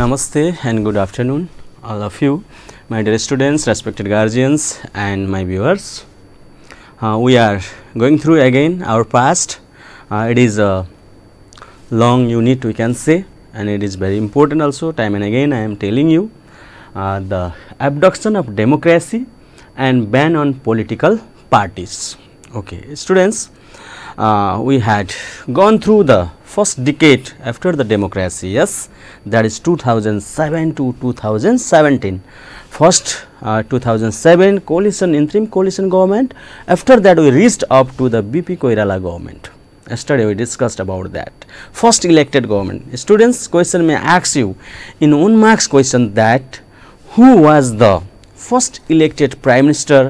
Namaste and good afternoon all of you, my dear students, respected guardians and my viewers. Uh, we are going through again our past. Uh, it is a long unit we can say and it is very important also time and again I am telling you uh, the abduction of democracy and ban on political parties. Okay, students, uh, we had gone through the first decade after the democracy yes that is 2007 to 2017 first uh, 2007 coalition interim coalition government after that we reached up to the bp koirala government yesterday we discussed about that first elected government students question may ask you in one marks question that who was the first elected prime minister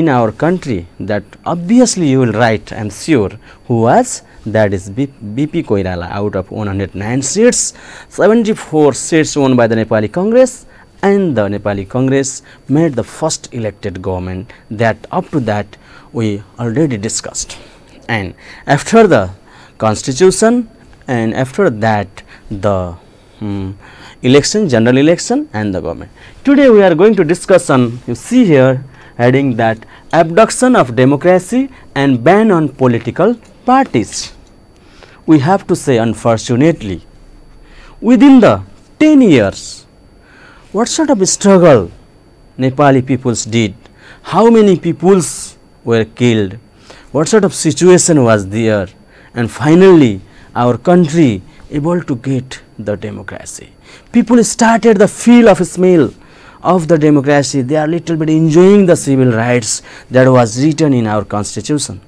in our country that obviously you will write i am sure who was that is BP Koirala out of 109 seats, 74 seats won by the Nepali Congress and the Nepali Congress made the first elected government that up to that we already discussed. And after the constitution and after that the um, election, general election and the government. Today we are going to discuss on you see here heading that abduction of democracy and ban on political Parties, we have to say unfortunately within the 10 years what sort of struggle Nepali peoples did, how many peoples were killed, what sort of situation was there and finally our country able to get the democracy. People started the feel of smell of the democracy, they are little bit enjoying the civil rights that was written in our constitution.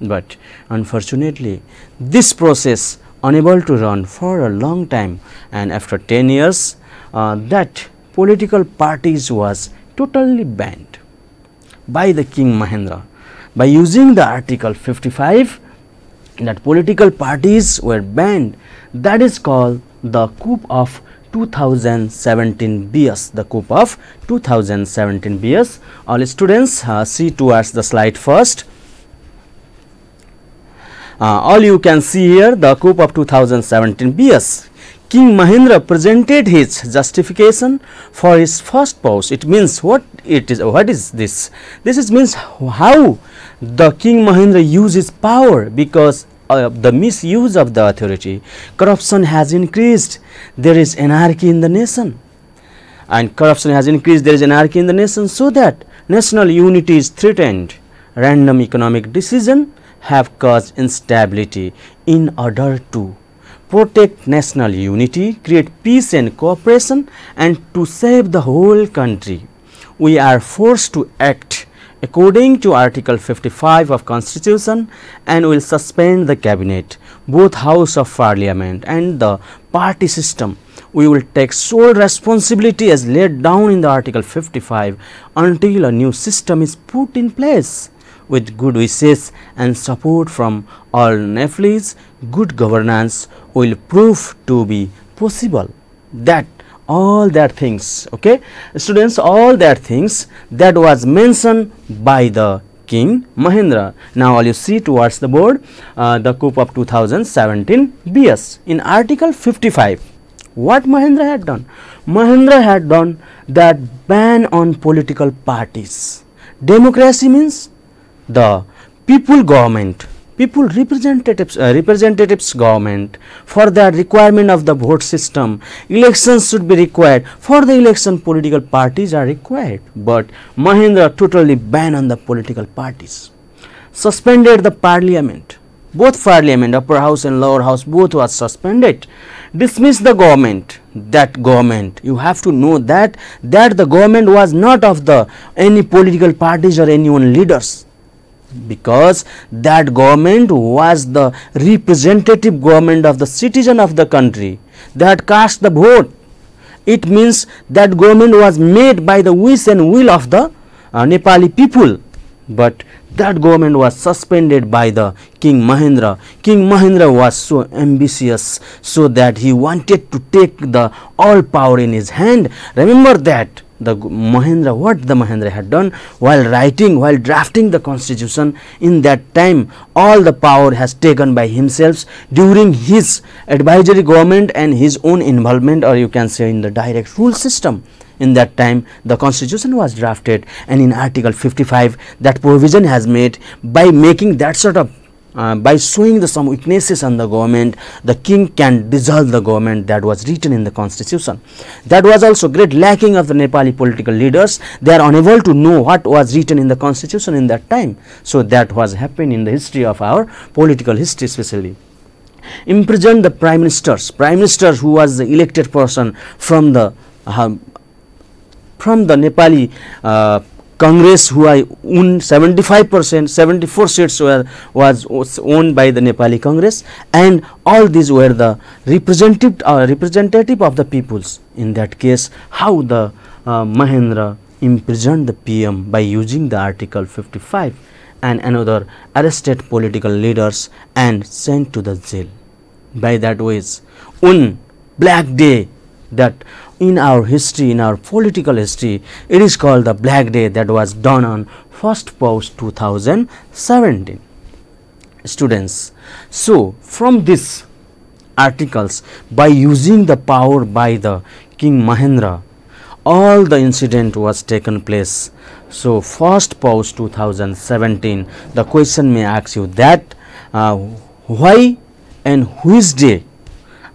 But unfortunately, this process unable to run for a long time and after 10 years uh, that political parties was totally banned by the king Mahendra by using the article 55 that political parties were banned that is called the coup of 2017 BS the coup of 2017 BS all students uh, see towards the slide first uh, all you can see here the coup of 2017 BS King Mahendra presented his justification for his first pause. It means what it is. What is this? This is means how the King Mahendra uses power because uh, the misuse of the authority, corruption has increased. There is anarchy in the nation, and corruption has increased. There is anarchy in the nation, so that national unity is threatened. Random economic decision have caused instability in order to protect national unity, create peace and cooperation and to save the whole country. We are forced to act according to article 55 of constitution and will suspend the cabinet, both house of parliament and the party system. We will take sole responsibility as laid down in the article 55 until a new system is put in place with good wishes and support from all Netflix, good governance will prove to be possible. That all that things, okay, students, all that things that was mentioned by the King Mahendra. Now, all you see towards the board, uh, the coup of 2017 BS in Article 55. What Mahendra had done? Mahendra had done that ban on political parties. Democracy means the people government people representatives uh, representatives government for the requirement of the vote system elections should be required for the election political parties are required but mahindra totally banned on the political parties suspended the parliament both parliament upper house and lower house both was suspended dismissed the government that government you have to know that that the government was not of the any political parties or anyone leaders because that government was the representative government of the citizen of the country they had cast the vote it means that government was made by the wish and will of the uh, nepali people but that government was suspended by the king mahendra king mahendra was so ambitious so that he wanted to take the all power in his hand remember that the Mahendra, what the Mahendra had done while writing, while drafting the constitution in that time, all the power has taken by himself during his advisory government and his own involvement or you can say in the direct rule system. In that time, the constitution was drafted and in article 55 that provision has made by making that sort of by showing the some weaknesses on the government, the king can dissolve the government that was written in the constitution. That was also great lacking of the Nepali political leaders. They are unable to know what was written in the constitution in that time. So that was happened in the history of our political history specially. Imprison the prime ministers, prime minister who was elected person from the from the Nepali Congress who I won 75 percent 74 seats were was, was owned by the Nepali Congress and all these were the representative uh, representative of the peoples in that case how the uh, Mahendra imprisoned the PM by using the article 55 and another arrested political leaders and sent to the jail by that ways on black day that in our history, in our political history, it is called the Black Day that was done on 1st post 2017 students. So, from this articles by using the power by the King Mahendra all the incident was taken place. So, first post 2017 the question may ask you that uh, why and whose day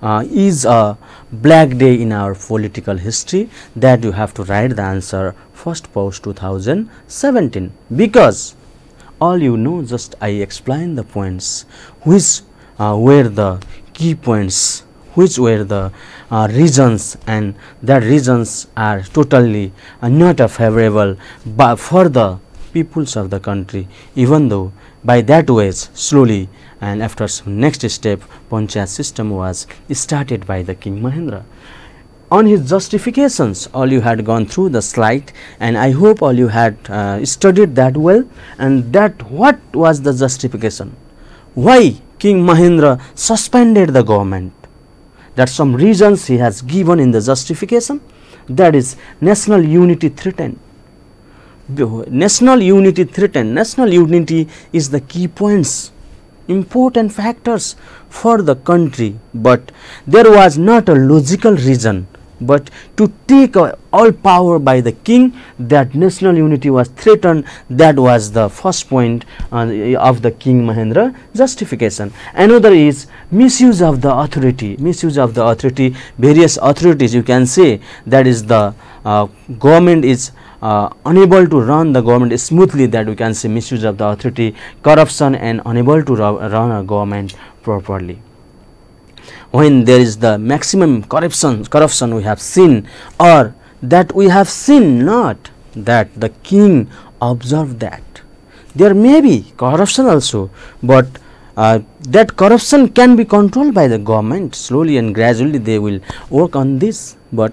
uh, is a uh, black day in our political history that you have to write the answer first post 2017 because all you know just I explain the points which were the key points which were the reasons and that reasons are totally uh, not favorable for the peoples of the country even though by that ways slowly and after some next step panchayat system was started by the king mahendra on his justifications all you had gone through the slide and I hope all you had uh, studied that well and that what was the justification why King Mahendra suspended the government that some reasons he has given in the justification that is national unity threatened national unity threatened national unity is the key points important factors for the country but there was not a logical reason but to take uh, all power by the king that national unity was threatened that was the first point uh, of the king mahendra justification another is misuse of the authority misuse of the authority various authorities you can say that is the uh, government is uh, unable to run the government smoothly that we can see misuse of the authority corruption and unable to run a government properly when there is the maximum corruption corruption we have seen or that we have seen not that the king observed that there may be corruption also but uh, that corruption can be controlled by the government slowly and gradually they will work on this but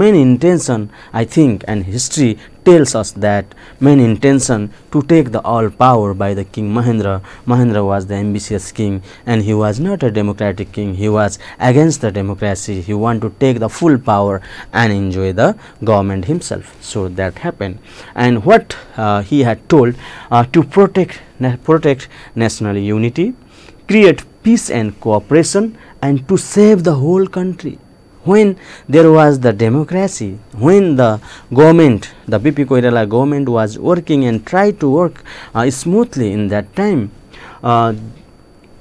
main intention I think and history tells us that main intention to take the all power by the king Mahendra. Mahendra was the ambitious king and he was not a democratic king. He was against the democracy. He wanted to take the full power and enjoy the government himself. So that happened. And what uh, he had told uh, to protect na protect national unity, create peace and cooperation and to save the whole country when there was the democracy, when the government, the BP Koirala government was working and tried to work uh, smoothly in that time, uh,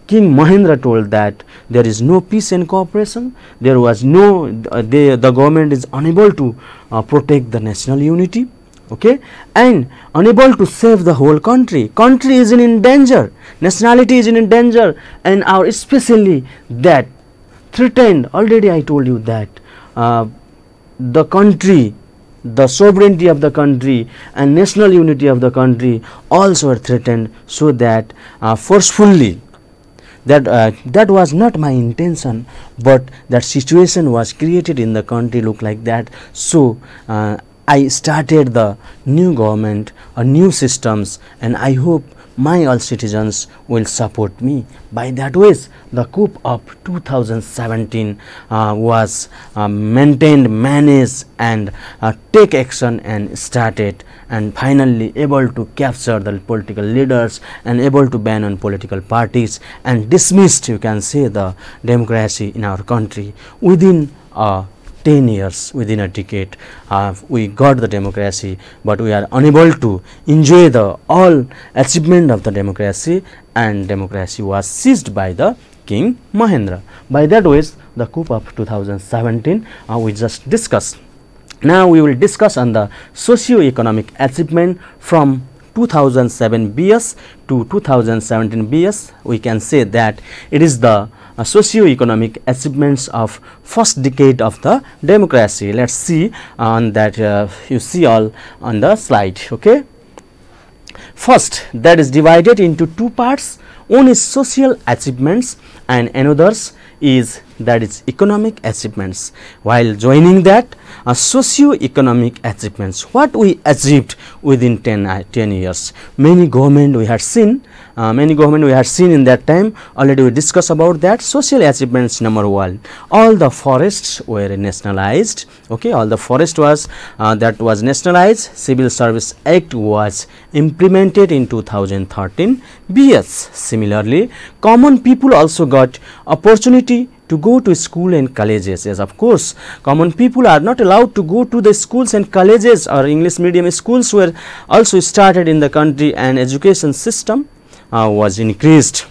King Mahendra told that there is no peace and cooperation, there was no, uh, they, the government is unable to uh, protect the national unity okay and unable to save the whole country country is in danger nationality is in danger and our especially that threatened already I told you that uh, the country the sovereignty of the country and national unity of the country also are threatened so that uh, forcefully that uh, that was not my intention but that situation was created in the country look like that so uh, i started the new government a uh, new systems and i hope my all citizens will support me. By that ways, the coup of 2017 uh, was uh, maintained, managed and uh, take action and started and finally able to capture the political leaders and able to ban on political parties and dismissed you can say the democracy in our country within a 10 years within a decade uh, we got the democracy but we are unable to enjoy the all achievement of the democracy and democracy was seized by the king mahendra by that ways the coup of 2017 uh, we just discussed now we will discuss on the socio-economic achievement from 2007 bs to 2017 bs we can say that it is the socio-economic achievements of first decade of the democracy. Let us see on that uh, you see all on the slide. Okay. First that is divided into two parts one is social achievements and another is that is economic achievements while joining that a socio-economic achievements what we achieved within 10, uh, 10 years many government we had seen uh, many government we have seen in that time already we discussed about that social achievements number one all the forests were nationalized okay all the forest was uh, that was nationalized civil service act was implemented in 2013 bs similarly common people also got opportunity to go to school and colleges yes of course common people are not allowed to go to the schools and colleges or english medium schools were also started in the country and education system uh, was increased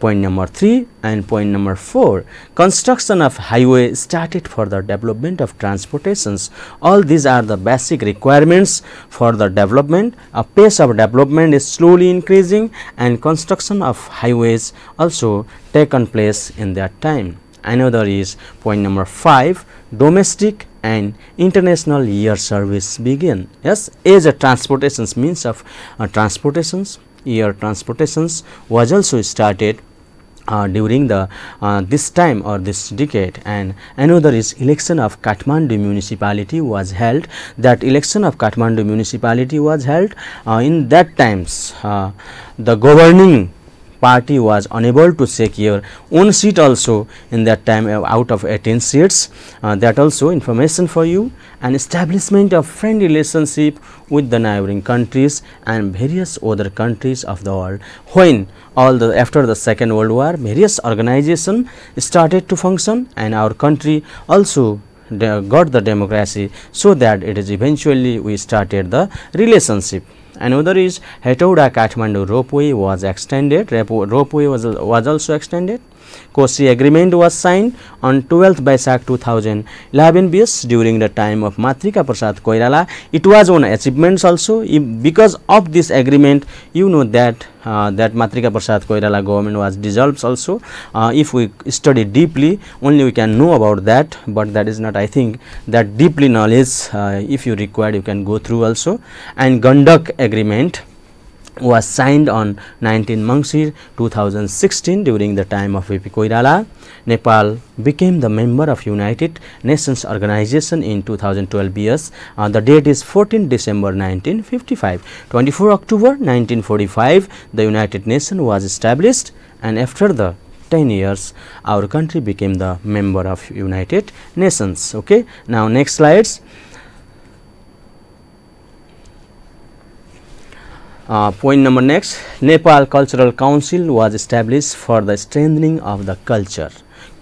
point number 3 and point number 4 construction of highway started for the development of transportations all these are the basic requirements for the development a pace of development is slowly increasing and construction of highways also taken place in that time another is point number 5 domestic and international air service begin yes as a transportations means of uh, transportations air transportations was also started uh, during the uh, this time or this decade and another is election of Kathmandu municipality was held that election of Kathmandu municipality was held uh, in that times uh, the governing party was unable to secure one seat also in that time uh, out of 18 seats uh, that also information for you and establishment of friendly relationship with the neighboring countries and various other countries of the world when all the after the second world war various organization started to function and our country also got the democracy so that it is eventually we started the relationship Another is Hetoda Kathmandu ropeway was extended. Ropeway was, was also extended. Kosi agreement was signed on 12th Baisak 2000, 11 BS during the time of Matrika Prasad Koirala. It was on achievements also if because of this agreement you know that uh, that Matrika Prasad Koirala government was dissolved also. Uh, if we study deeply only we can know about that but that is not I think that deeply knowledge uh, if you required you can go through also and Gandak agreement was signed on 19 Mangshir 2016 during the time of VP Koirala. Nepal became the member of United Nations Organization in 2012 years. Uh, the date is 14 December 1955. 24 October 1945, the United Nations was established and after the 10 years our country became the member of United Nations. Okay. Now, next slides. Uh, point number next, Nepal Cultural Council was established for the strengthening of the culture.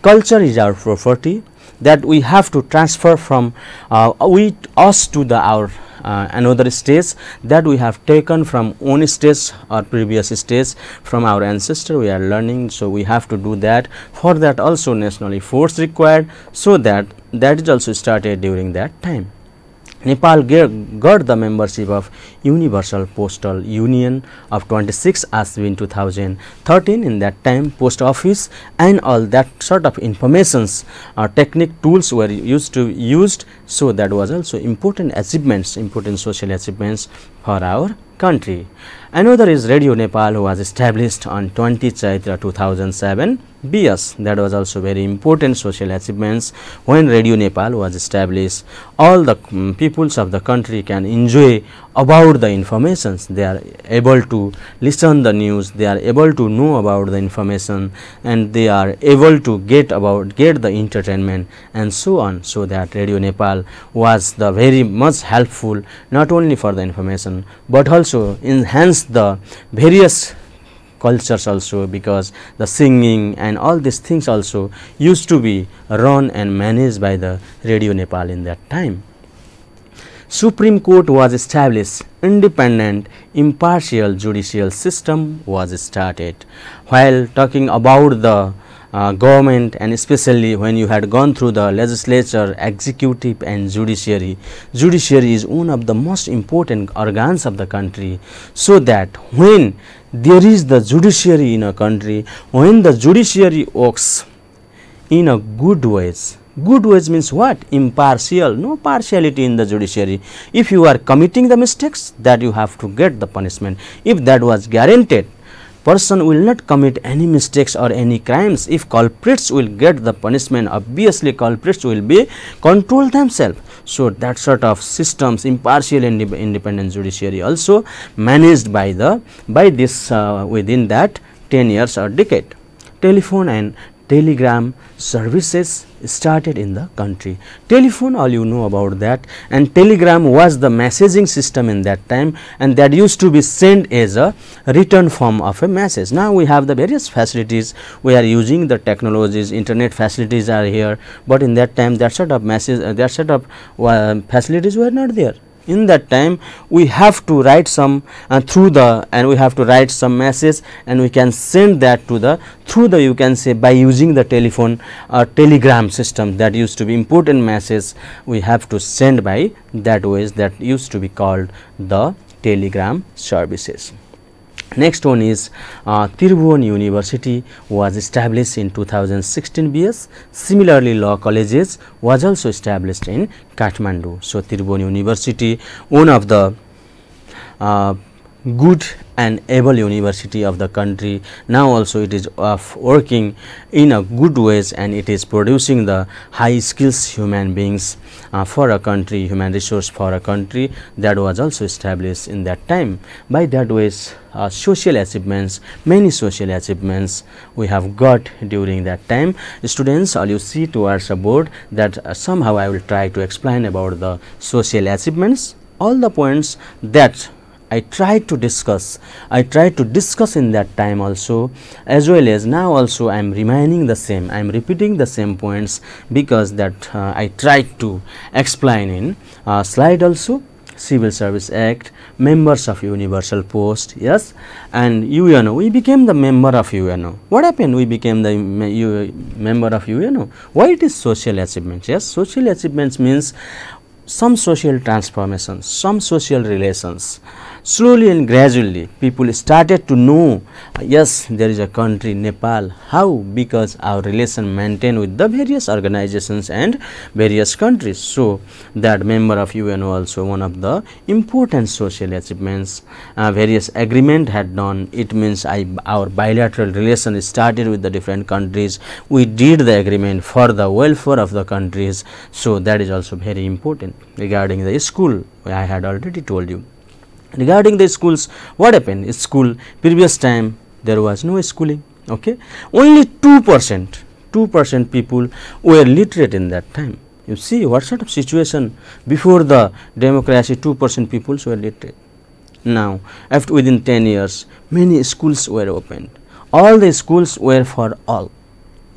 Culture is our property that we have to transfer from uh, we us to the our uh, another stage that we have taken from one stage or previous stage from our ancestor we are learning so we have to do that for that also national efforts required so that that is also started during that time Nepal got the membership of Universal Postal Union of 26 in 2013. In that time, post office and all that sort of informations or uh, technique tools were used to used. So, that was also important achievements, important social achievements for our country. Another is Radio Nepal who was established on 20 Chaitra 2007 BS. That was also very important social achievements when Radio Nepal was established. All the um, peoples of the country can enjoy about the informations. They are able to listen the news. They are able to know about the information and they are able to get about get the entertainment and so on. So that Radio Nepal was the very much helpful not only for the information but also enhance influence the various cultures also because the singing and all these things also used to be run and managed by the Radio Nepal in that time. Supreme Court was established, independent, impartial judicial system was started. While talking about the uh, government and especially when you had gone through the legislature, executive and judiciary. Judiciary is one of the most important organs of the country. So that when there is the judiciary in a country, when the judiciary works in a good ways, good ways means what impartial no partiality in the judiciary if you are committing the mistakes that you have to get the punishment if that was guaranteed person will not commit any mistakes or any crimes if culprits will get the punishment obviously culprits will be control themselves so that sort of systems impartial and independent judiciary also managed by the by this uh, within that 10 years or decade telephone and telegram services started in the country. Telephone all you know about that and telegram was the messaging system in that time and that used to be sent as a written form of a message. Now, we have the various facilities we are using the technologies internet facilities are here, but in that time that sort of message uh, that sort of uh, facilities were not there in that time we have to write some uh, through the and we have to write some message and we can send that to the through the you can say by using the telephone or uh, telegram system that used to be important message we have to send by that ways that used to be called the telegram services. Next one is Tribhuvan university was establish in two thousand sixteen BS similarly law colleges was also established in Kathmandu so Tribhuvan university one of the good and able university of the country now also it is of working in a good ways and it is producing the high skills human beings uh, for a country human resource for a country that was also established in that time by that ways uh, social achievements many social achievements we have got during that time students all you see towards a board that uh, somehow i will try to explain about the social achievements all the points that I tried to discuss, I tried to discuss in that time also as well as now also I am remaining the same, I am repeating the same points because that uh, I tried to explain in uh, slide also Civil Service Act, members of universal post, yes, and UNO, we became the member of UNO. What happened? We became the member of UNO. Why it is social achievements? Yes, social achievements means some social transformations, some social relations slowly and gradually people started to know yes there is a country nepal how because our relation maintained with the various organizations and various countries so that member of un also one of the important social achievements uh, various agreement had done it means I, our bilateral relation started with the different countries we did the agreement for the welfare of the countries so that is also very important regarding the school i had already told you Regarding the schools, what happened? School previous time there was no schooling. Okay, only two percent, two percent people were literate in that time. You see what sort of situation before the democracy, two percent people were literate. Now, after within 10 years, many schools were opened. All the schools were for all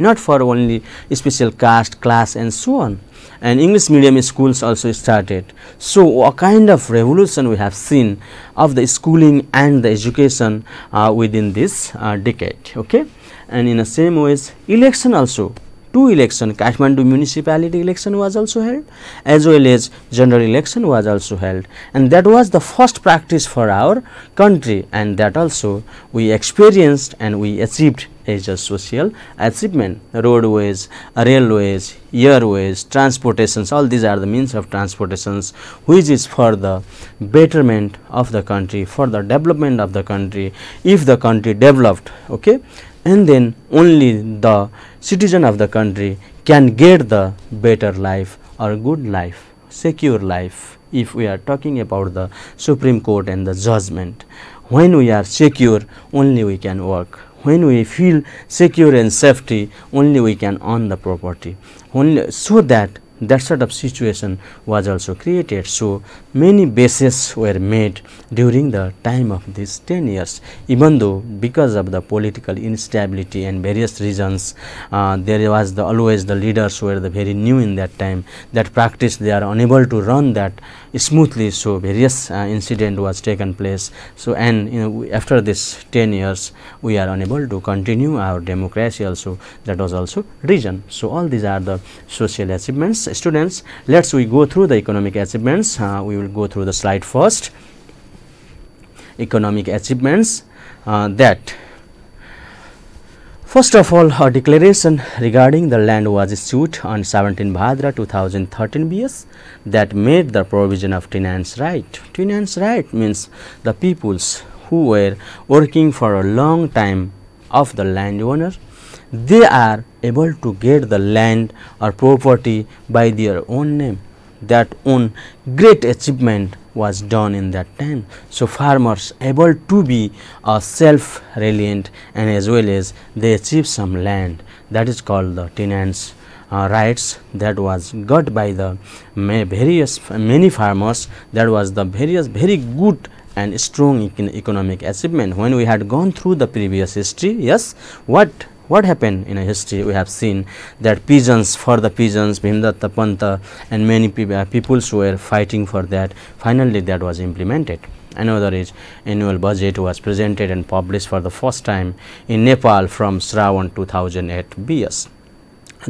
not for only special caste, class and so on and English medium schools also started. So, a kind of revolution we have seen of the schooling and the education uh, within this uh, decade. Okay? And in the same ways, election also two election Kathmandu municipality election was also held as well as general election was also held and that was the first practice for our country and that also we experienced and we achieved is a social achievement. Roadways, railways, airways, transportations, all these are the means of transportations which is for the betterment of the country, for the development of the country, if the country developed, okay, and then only the citizen of the country can get the better life or good life, secure life if we are talking about the Supreme Court and the judgment. When we are secure, only we can work. when we feel secure and safety only we can own the property only so that that sort of situation was also created so many bases were made during the time of these 10 years even though because of the political instability and various reasons uh, there was the always the leaders were the very new in that time that practice they are unable to run that smoothly so various uh, incident was taken place so and you know after this 10 years we are unable to continue our democracy also that was also reason so all these are the social achievements students let's we go through the economic achievements uh, we will go through the slide first. Economic achievements uh, that First of all, a declaration regarding the land was issued on 17 Bhadra 2013 BS that made the provision of tenants' right. Tenants' right means the peoples who were working for a long time of the landowner, they are able to get the land or property by their own name that one great achievement was done in that time. So, farmers able to be uh, self reliant and as well as they achieve some land that is called the tenants uh, rights that was got by the various many farmers that was the various very good and strong econ economic achievement when we had gone through the previous history yes what what happened in a history we have seen that pigeons for the pigeons Bhimdatta Panta and many pe uh, peoples were fighting for that finally that was implemented another is annual budget was presented and published for the first time in Nepal from Shravan 2008 BS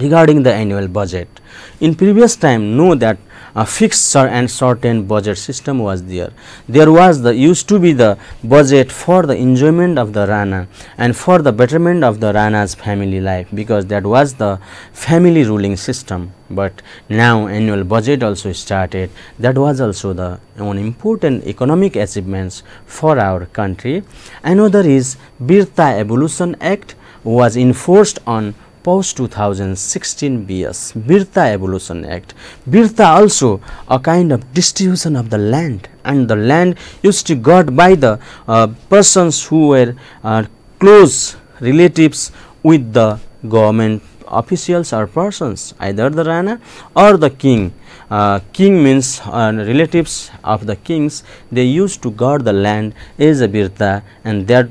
regarding the annual budget in previous time know that a fixed and certain budget system was there. There was the used to be the budget for the enjoyment of the Rana and for the betterment of the Rana's family life because that was the family ruling system. But now annual budget also started. That was also the one important economic achievements for our country. Another is Birta Evolution Act was enforced on post 2016 BS Birta Evolution Act. Birta also a kind of distribution of the land and the land used to got by the uh, persons who were uh, close relatives with the government officials or persons either the Rana or the king. Uh, king means uh, relatives of the kings they used to guard the land as a birta and that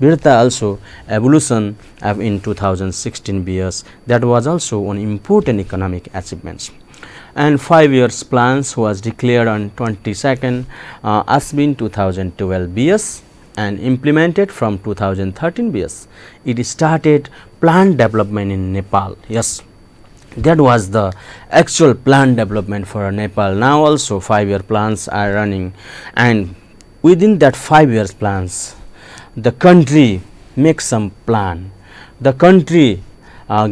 Birta also evolution in 2016 BS that was also an important economic achievement, and 5 years plans was declared on 22nd uh, Asbin 2012 BS and implemented from 2013 BS. It started plant development in Nepal. Yes, that was the actual plant development for Nepal. Now also 5 year plans are running and within that 5 years plans the country makes some plan, the country uh,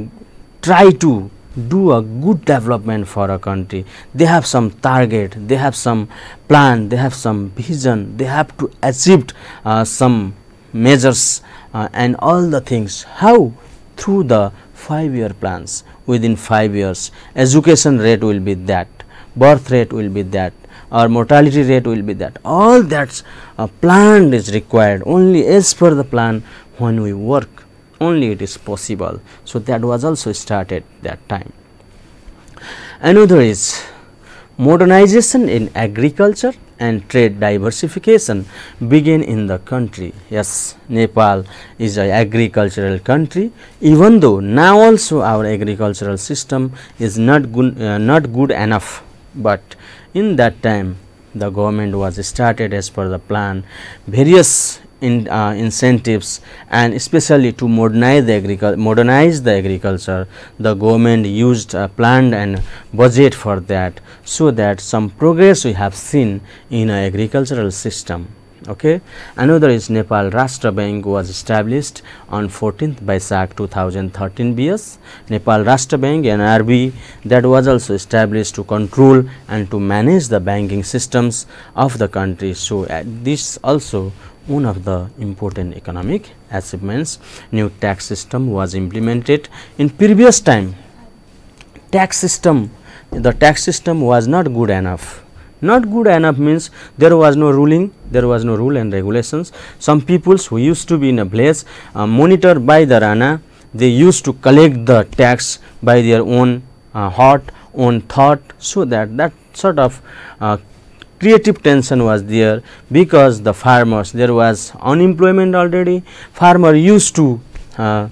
try to do a good development for a country. They have some target, they have some plan, they have some vision, they have to achieve uh, some measures uh, and all the things. How? Through the five year plans within five years, education rate will be that, birth rate will be that, our mortality rate will be that all that's uh, planned is required only as per the plan when we work only it is possible. So, that was also started that time. Another is modernization in agriculture and trade diversification begin in the country. Yes, Nepal is an agricultural country even though now also our agricultural system is not good, uh, not good enough, but in that time the government was started as per the plan various in, uh, incentives and especially to modernize the agriculture modernize the agriculture the government used a uh, plan and budget for that so that some progress we have seen in a agricultural system okay another is nepal rashtra bank was established on 14th by sac 2013 bs nepal rashtra bank nrb that was also established to control and to manage the banking systems of the country so uh, this also one of the important economic achievements new tax system was implemented in previous time tax system the tax system was not good enough not good enough means there was no ruling there was no rule and regulations some peoples who used to be in a place uh, monitored by the rana they used to collect the tax by their own uh, heart own thought so that that sort of uh, creative tension was there because the farmers there was unemployment already farmer used to uh,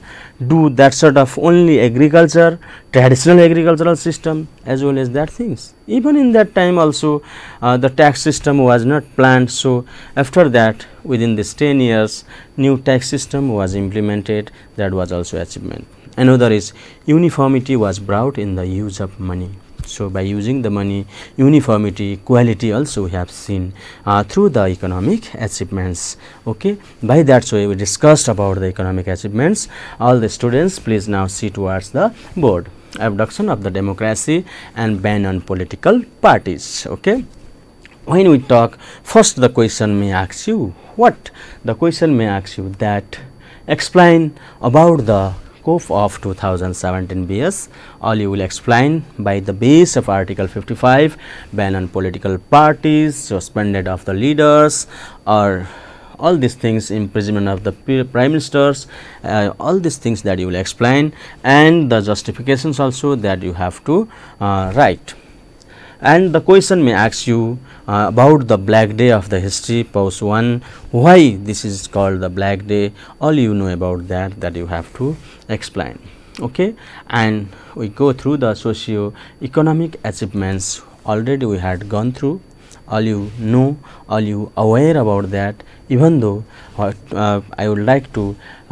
do that sort of only agriculture traditional agricultural system as well as that things even in that time also uh, the tax system was not planned so after that within this 10 years new tax system was implemented that was also achievement another is uniformity was brought in the use of money so, by using the money uniformity quality also we have seen uh, through the economic achievements. Okay. By that so we discussed about the economic achievements. All the students please now see towards the board abduction of the democracy and ban on political parties. Okay. When we talk first the question may ask you what the question may ask you that explain about the of 2017 BS. All you will explain by the base of Article 55, ban on political parties, suspended of the leaders or all these things imprisonment of the prime ministers uh, all these things that you will explain and the justifications also that you have to uh, write and the question may ask you uh, about the black day of the history post 1 why this is called the black day all you know about that that you have to explain okay and we go through the socio economic achievements already we had gone through all you know all you aware about that even though uh, uh i would like to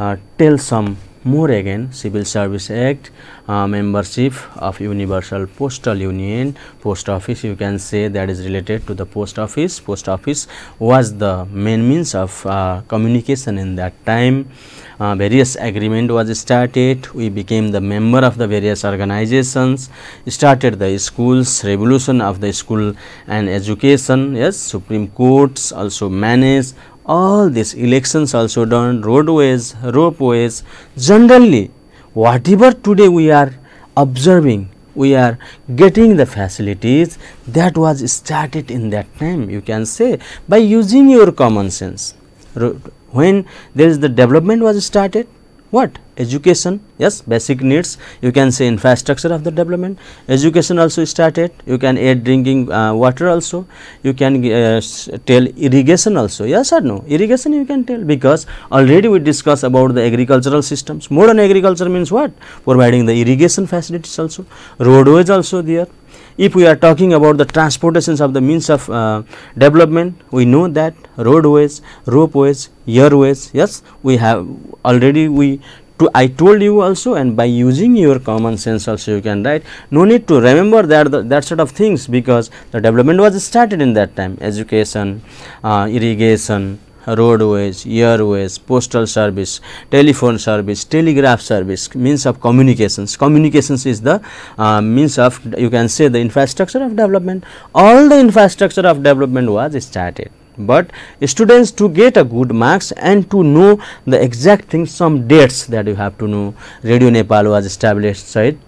uh, tell some more again civil service act uh, membership of universal postal union post office you can say that is related to the post office post office was the main means of uh, communication in that time uh, various agreement was started we became the member of the various organizations started the schools revolution of the school and education yes supreme courts also managed all these elections also done, roadways, ropeways, generally whatever today we are observing, we are getting the facilities that was started in that time you can say by using your common sense. When there is the development was started, what education yes basic needs you can say infrastructure of the development education also started you can add drinking uh, water also you can uh, tell irrigation also yes or no irrigation you can tell because already we discussed about the agricultural systems modern agriculture means what providing the irrigation facilities also roadways also there if we are talking about the transportations of the means of uh, development we know that roadways ropeways airways yes we have already we to I told you also and by using your common sense also you can write no need to remember that the, that sort of things because the development was started in that time education uh, irrigation roadways, airways, postal service, telephone service, telegraph service, means of communications. Communications is the uh, means of you can say the infrastructure of development. All the infrastructure of development was started but students to get a good marks and to know the exact things some dates that you have to know radio nepal was established right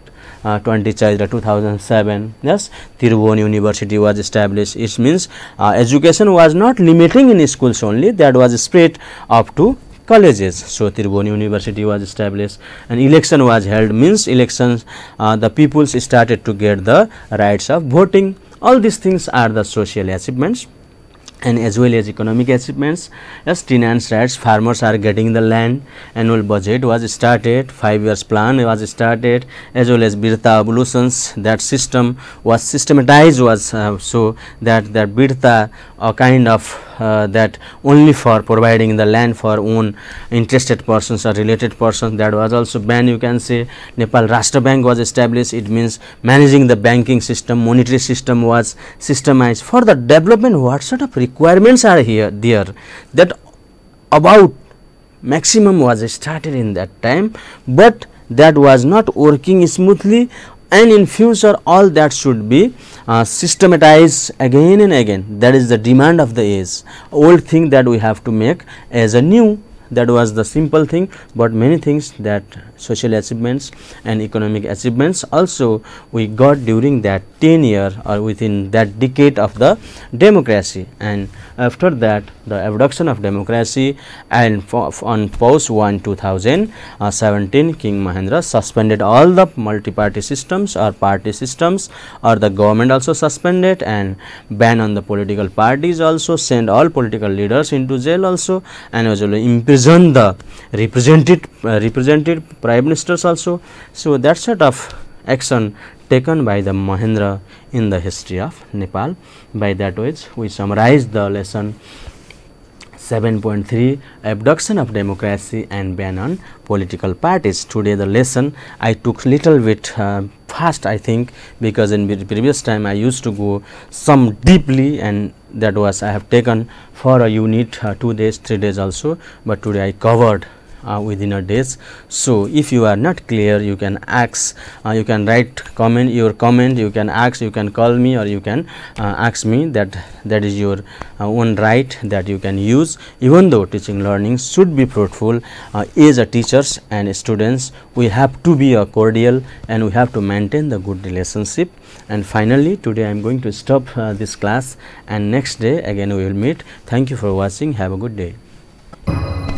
uh, 20 child 2007 yes Tiruvon university was established it means uh, education was not limiting in schools only that was spread up to colleges so Tiruvon university was established and election was held means elections uh, the peoples started to get the rights of voting all these things are the social achievements and as well as economic achievements as tenants rights farmers are getting the land annual budget was started five years plan was started as well as birtha evolutions, that system was systematized was uh, so that that birtha a kind of uh, that only for providing the land for own interested persons or related persons that was also banned you can say Nepal Rashtra Bank was established it means managing the banking system monetary system was systemized for the development what sort of requirements are here there that about maximum was started in that time but that was not working smoothly and in future all that should be uh, systematized again and again that is the demand of the age old thing that we have to make as a new that was the simple thing but many things that social achievements and economic achievements also we got during that 10 year or within that decade of the democracy and after that the abduction of democracy and on post 1 2017 uh, king mahendra suspended all the multi-party systems or party systems or the government also suspended and ban on the political parties also send all political leaders into jail also and also imprison the represented uh, represented prime ministers also so that sort of action taken by the Mahendra in the history of Nepal. By that which we summarize the lesson 7.3 abduction of democracy and ban on political parties today the lesson i took little bit uh, fast i think because in previous time i used to go some deeply and that was i have taken for a unit uh, two days three days also but today i covered uh, within a days. So, if you are not clear you can ask, uh, you can write comment your comment, you can ask, you can call me or you can uh, ask me that that is your uh, own right that you can use even though teaching learning should be fruitful uh, as a teachers and students we have to be a cordial and we have to maintain the good relationship and finally today I am going to stop uh, this class and next day again we will meet thank you for watching have a good day